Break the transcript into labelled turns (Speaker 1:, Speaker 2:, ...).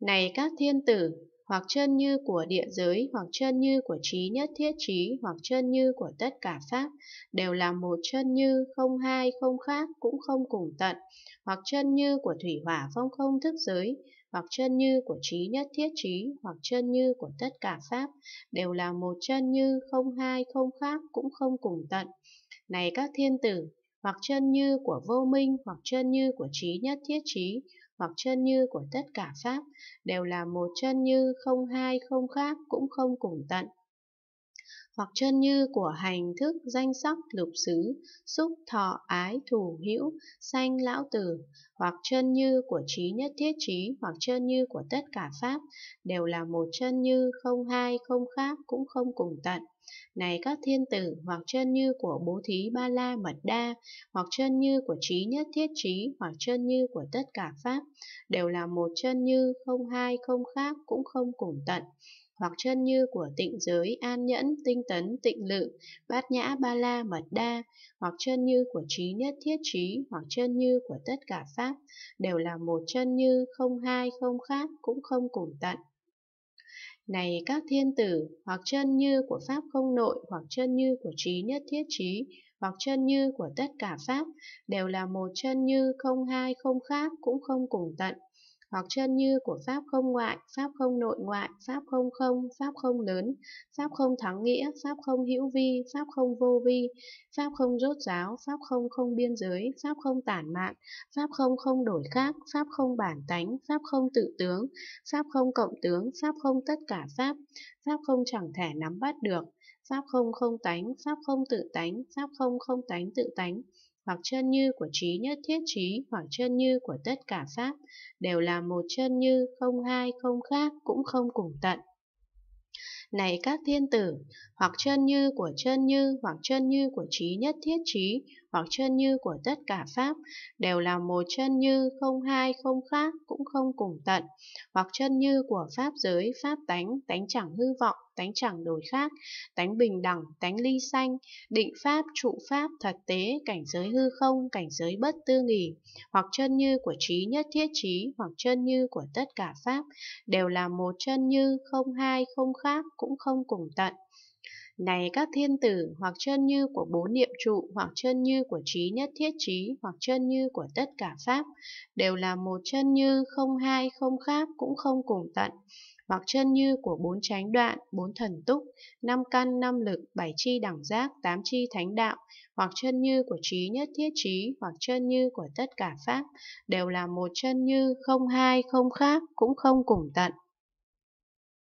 Speaker 1: Này các thiên tử, hoặc chân như của địa giới, hoặc chân như của trí nhất thiết trí, hoặc chân như của tất cả pháp, đều là một chân như, không hai, không khác, cũng không cùng tận, hoặc chân như của thủy hỏa phong không thức giới, hoặc chân như của trí nhất thiết trí, hoặc chân như của tất cả pháp, đều là một chân như, không hai, không khác, cũng không cùng tận. Này các thiên tử, hoặc chân như của vô minh, hoặc chân như của trí nhất thiết trí, hoặc chân như của tất cả pháp, đều là một chân như không hai không khác cũng không cùng tận hoặc chân như của hành thức danh sắc lục xứ, xúc thọ ái thủ hữu, sanh lão tử, hoặc chân như của trí nhất thiết trí, hoặc chân như của tất cả pháp, đều là một chân như không hai, không khác, cũng không cùng tận. Này các thiên tử, hoặc chân như của bố thí ba la mật đa, hoặc chân như của trí nhất thiết trí, hoặc chân như của tất cả pháp, đều là một chân như không hai, không khác, cũng không cùng tận hoặc chân như của tịnh giới an nhẫn, tinh tấn, tịnh lự, bát nhã ba la mật đa, hoặc chân như của trí nhất thiết trí, hoặc chân như của tất cả pháp, đều là một chân như không hai không khác cũng không cùng tận. Này các thiên tử, hoặc chân như của pháp không nội, hoặc chân như của trí nhất thiết trí, hoặc chân như của tất cả pháp, đều là một chân như không hai không khác cũng không cùng tận hoặc chân như của pháp không ngoại, pháp không nội ngoại, pháp không không, pháp không lớn, pháp không thắng nghĩa, pháp không hữu vi, pháp không vô vi, pháp không rốt ráo, pháp không không biên giới, pháp không tản mạn, pháp không không đổi khác, pháp không bản tánh, pháp không tự tướng, pháp không cộng tướng, pháp không tất cả pháp, pháp không chẳng thể nắm bắt được, pháp không không tánh, pháp không tự tánh, pháp không không tánh tự tánh, hoặc chân như của trí nhất thiết trí hoặc chân như của tất cả pháp đều là một chân như không hai không khác cũng không cùng tận này các thiên tử, hoặc chân như của chân như, hoặc chân như của trí nhất thiết trí, hoặc chân như của tất cả pháp, đều là một chân như, không hai, không khác, cũng không cùng tận, hoặc chân như của pháp giới, pháp tánh, tánh chẳng hư vọng, tánh chẳng đổi khác, tánh bình đẳng, tánh ly sanh, định pháp, trụ pháp, thật tế, cảnh giới hư không, cảnh giới bất tư nghỉ, hoặc chân như của trí nhất thiết trí, hoặc chân như của tất cả pháp, đều là một chân như, không hai, không khác, cũng không cùng tận. Này các thiên tử, hoặc chân như của bốn niệm trụ, hoặc chân như của trí nhất thiết trí, hoặc chân như của tất cả pháp, đều là một chân như, không hai, không khác, cũng không cùng tận. Hoặc chân như của bốn chánh đoạn, bốn thần túc, năm căn, năm lực, bảy chi đẳng giác, tám chi thánh đạo, hoặc chân như của trí nhất thiết trí, hoặc chân như của tất cả pháp, đều là một chân như, không hai, không khác, cũng không cùng tận.